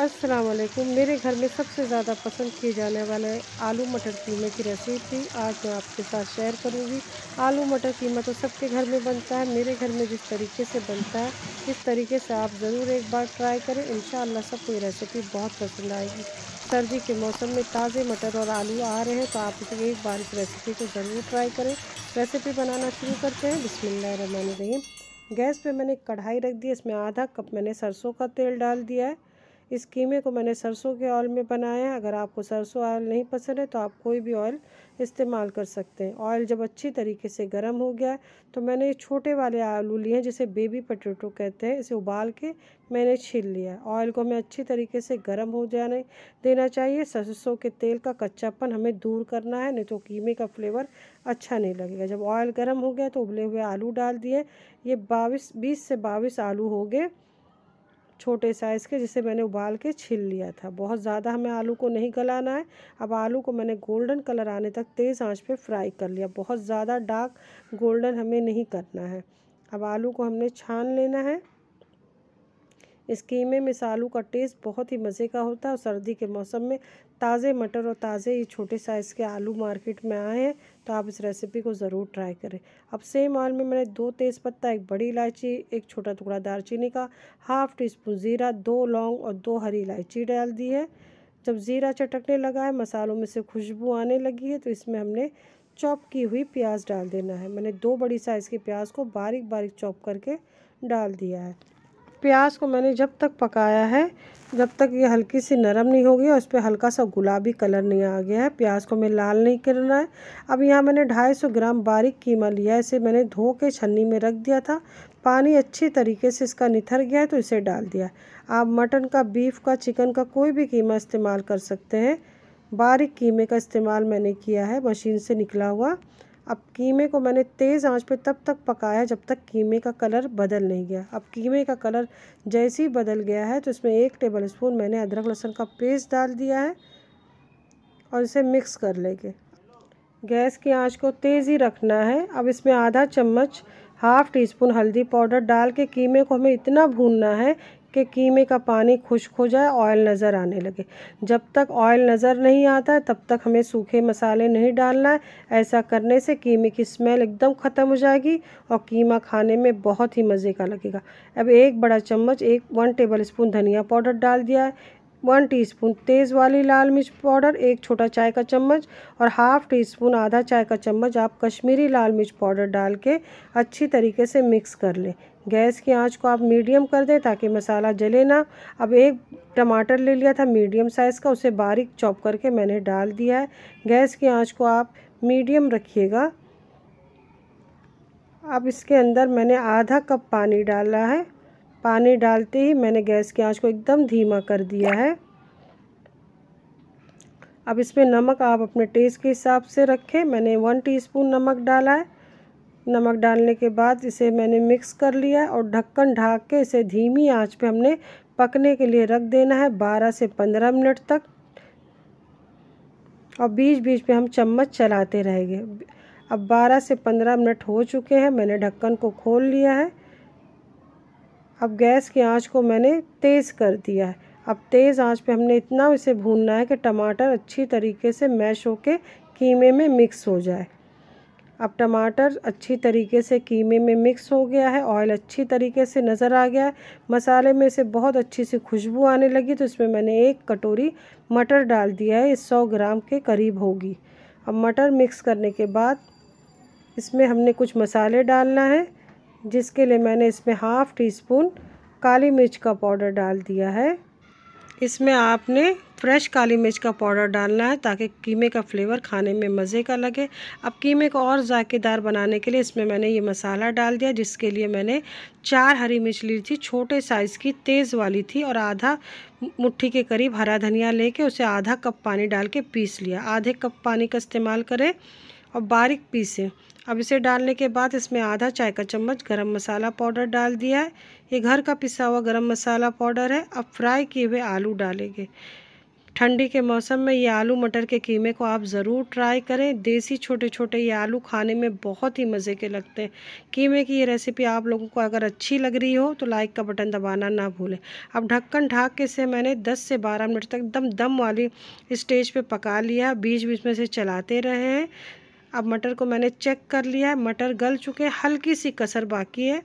असलकुम मेरे घर में सबसे ज़्यादा पसंद किए जाने वाले आलू मटर कीमे की रेसिपी आज मैं आपके साथ शेयर करूँगी आलू मटर कीमा तो सबके घर में बनता है मेरे घर में जिस तरीके से बनता है इस तरीके से आप ज़रूर एक बार ट्राई करें इन सबको ये रेसिपी बहुत पसंद आएगी सर्दी के मौसम में ताज़े मटर और आलू आ रहे हैं तो आप इसे एक बार इस रेसिपी को ज़रूर ट्राई करें रेसिपी बनाना शुरू करते हैं बिसमिल्लर रहीम गैस पर मैंने कढ़ाई रख दी इसमें आधा कप मैंने सरसों का तेल डाल दिया है इस कीमे को मैंने सरसों के ऑयल में बनाया है अगर आपको सरसों ऑयल नहीं पसंद है तो आप कोई भी ऑयल इस्तेमाल कर सकते हैं ऑयल जब अच्छी तरीके से गर्म हो गया है तो मैंने ये छोटे वाले आलू लिए हैं जिसे बेबी पटेटो कहते हैं इसे उबाल के मैंने छील लिया ऑयल को हमें अच्छी तरीके से गर्म हो जाने देना चाहिए सरसों के तेल का कच्चापन हमें दूर करना है नहीं तो कीमे का फ्लेवर अच्छा नहीं लगेगा जब ऑयल गर्म हो गया तो उबले हुए आलू डाल दिए ये बाईस बीस से बाईस आलू हो गए छोटे साइज़ के जिसे मैंने उबाल के छील लिया था बहुत ज़्यादा हमें आलू को नहीं गलाना है अब आलू को मैंने गोल्डन कलर आने तक तेज़ आंच पे फ्राई कर लिया बहुत ज़्यादा डार्क गोल्डन हमें नहीं करना है अब आलू को हमने छान लेना है इस कीमे में आलू का टेस्ट बहुत ही मज़े का होता है और सर्दी के मौसम में ताज़े मटर और ताज़े ये छोटे साइज़ के आलू मार्केट में आए हैं तो आप इस रेसिपी को ज़रूर ट्राई करें अब सेम आल में मैंने दो तेज़पत्ता एक बड़ी इलायची एक छोटा टुकड़ा दालचीनी का हाफ़ टी स्पून ज़ीरा दो लौंग और दो हरी इलायची डाल दी है जब ज़ीरा चटकने लगा है मसालों में से खुशबू आने लगी है तो इसमें हमने चॉप की हुई प्याज डाल देना है मैंने दो बड़ी साइज़ की प्याज को बारीक बारीक चॉप करके डाल दिया है प्याज को मैंने जब तक पकाया है जब तक ये हल्की सी नरम नहीं होगी और इस पर हल्का सा गुलाबी कलर नहीं आ गया है प्याज को मैं लाल नहीं करना है अब यहाँ मैंने 250 ग्राम बारीक कीमा लिया है इसे मैंने धो के छन्नी में रख दिया था पानी अच्छी तरीके से इसका निथर गया है तो इसे डाल दिया आप मटन का बीफ का चिकन का कोई भी कीमा इस्तेमाल कर सकते हैं बारीक कीमे का इस्तेमाल मैंने किया है मशीन से निकला हुआ अब कीमे को मैंने तेज़ आंच पे तब तक पकाया जब तक कीमे का कलर बदल नहीं गया अब कीमे का कलर जैसे ही बदल गया है तो इसमें एक टेबल स्पून मैंने अदरक लहसुन का पेस्ट डाल दिया है और इसे मिक्स कर लेंगे गैस की आंच को तेज़ ही रखना है अब इसमें आधा चम्मच हाफ़ टी स्पून हल्दी पाउडर डाल के कीमे को हमें इतना भूनना है कि कीमे का पानी खुश्क हो जाए ऑयल नज़र आने लगे जब तक ऑयल नज़र नहीं आता है तब तक हमें सूखे मसाले नहीं डालना है ऐसा करने से कीमे की स्मेल एकदम ख़त्म हो जाएगी और कीमा खाने में बहुत ही मज़े का लगेगा अब एक बड़ा चम्मच एक वन टेबल स्पून धनिया पाउडर डाल दिया है वन टीस्पून तेज़ वाली लाल मिर्च पाउडर एक छोटा चाय का चम्मच और हाफ़ टी स्पून आधा चाय का चम्मच आप कश्मीरी लाल मिर्च पाउडर डाल के अच्छी तरीके से मिक्स कर लें गैस की आंच को आप मीडियम कर दें ताकि मसाला जले ना अब एक टमाटर ले लिया था मीडियम साइज़ का उसे बारीक चॉप करके मैंने डाल दिया है गैस की आँच को आप मीडियम रखिएगा अब इसके अंदर मैंने आधा कप पानी डाला है पानी डालते ही मैंने गैस की आंच को एकदम धीमा कर दिया है अब इसमें नमक आप अपने टेस्ट के हिसाब से रखें मैंने वन टीस्पून नमक डाला है नमक डालने के बाद इसे मैंने मिक्स कर लिया और ढक्कन ढाक के इसे धीमी आंच पे हमने पकने के लिए रख देना है 12 से 15 मिनट तक और बीच बीच पे हम चम्मच चलाते रहेंगे अब 12 से 15 मिनट हो चुके हैं मैंने ढक्कन को खोल लिया है अब गैस की आंच को मैंने तेज़ कर दिया है अब तेज़ आंच पे हमने इतना इसे भूनना है कि टमाटर अच्छी तरीके से मैश के कीमे में मिक्स हो जाए अब टमाटर अच्छी तरीके से कीमे में मिक्स हो गया है ऑयल अच्छी तरीके से नज़र आ गया है मसाले में से बहुत अच्छी सी खुशबू आने लगी तो इसमें मैंने एक कटोरी मटर डाल दिया है इस सौ ग्राम के करीब होगी अब मटर मिक्स करने के बाद इसमें हमने कुछ मसाले डालना है जिसके लिए मैंने इसमें हाफ़ टी स्पून काली मिर्च का पाउडर डाल दिया है इसमें आपने फ्रेश काली मिर्च का पाउडर डालना है ताकि कीमे का फ्लेवर खाने में मज़े का लगे अब कीमे को और जायकेदार बनाने के लिए इसमें मैंने ये मसाला डाल दिया जिसके लिए मैंने चार हरी मिर्च ली थी छोटे साइज़ की तेज़ वाली थी और आधा मुट्ठी के करीब हरा धनिया लेके उसे आधा कप पानी डाल के पीस लिया आधे कप पानी का इस्तेमाल करें और बारीक पीसे अब इसे डालने के बाद इसमें आधा चाय का चम्मच गरम मसाला पाउडर डाल दिया है ये घर का पिसा हुआ गरम मसाला पाउडर है अब फ्राई किए हुए आलू डालेंगे ठंडी के मौसम में ये आलू मटर के कीमे को आप ज़रूर ट्राई करें देसी छोटे छोटे ये आलू खाने में बहुत ही मज़े के लगते हैं कीमे की ये रेसिपी आप लोगों को अगर अच्छी लग रही हो तो लाइक का बटन दबाना ना भूलें अब ढक्कन ढाक के से मैंने 10 से 12 मिनट तक दम दम वाली स्टेज पे पका लिया बीच बीच में से चलाते रहे हैं अब मटर को मैंने चेक कर लिया है मटर गल चुके हैं हल्की सी कसर बाकी है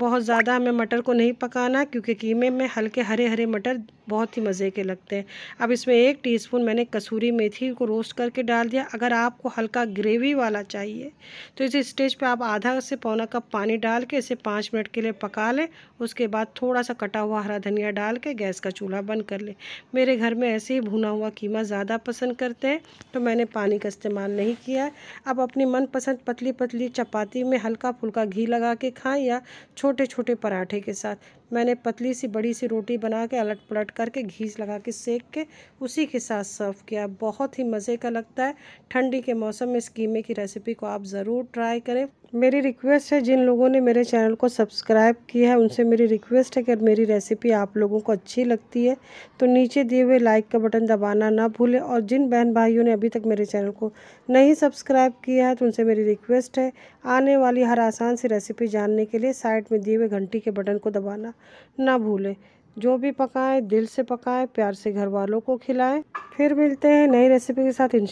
बहुत ज़्यादा हमें मटर को नहीं पकाना क्योंकि कीमे में हल्के हरे हरे मटर बहुत ही मज़े के लगते हैं अब इसमें एक टीस्पून मैंने कसूरी मेथी को रोस्ट करके डाल दिया अगर आपको हल्का ग्रेवी वाला चाहिए तो इस स्टेज पे आप आधा से पौना कप पानी डाल के इसे पाँच मिनट के लिए पका लें उसके बाद थोड़ा सा कटा हुआ हरा धनिया डाल के गैस का चूल्हा बंद कर लें मेरे घर में ऐसे ही भुना हुआ कीमा ज़्यादा पसंद करते हैं तो मैंने पानी का इस्तेमाल नहीं किया अब अपनी मनपसंद पतली पतली चपाती में हल्का फुल्का घी लगा के खाएँ या छोटे छोटे पराठे के साथ मैंने पतली सी बड़ी सी रोटी बना के अलट पलट करके घीस लगा के सेक के उसी के साथ सर्व किया बहुत ही मज़े का लगता है ठंडी के मौसम में इस कीमे की रेसिपी को आप ज़रूर ट्राई करें मेरी रिक्वेस्ट है जिन लोगों ने मेरे चैनल को सब्सक्राइब किया है उनसे मेरी रिक्वेस्ट है कि मेरी रेसिपी आप लोगों को अच्छी लगती है तो नीचे दिए हुए लाइक का बटन दबाना ना भूलें और जिन बहन भाइयों ने अभी तक मेरे चैनल को नहीं सब्सक्राइब किया है तो उनसे मेरी रिक्वेस्ट है आने वाली हर आसान सी रेसिपी जानने के लिए साइड में दिए हुए घंटी के बटन को दबाना ना भूलें जो भी पकाएं दिल से पकाएं प्यार से घर वालों को खिलाएं फिर मिलते हैं नई रेसिपी के साथ इन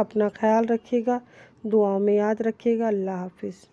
अपना ख्याल रखिएगा दुआओं में याद रखिएगा अल्लाह हाफिज़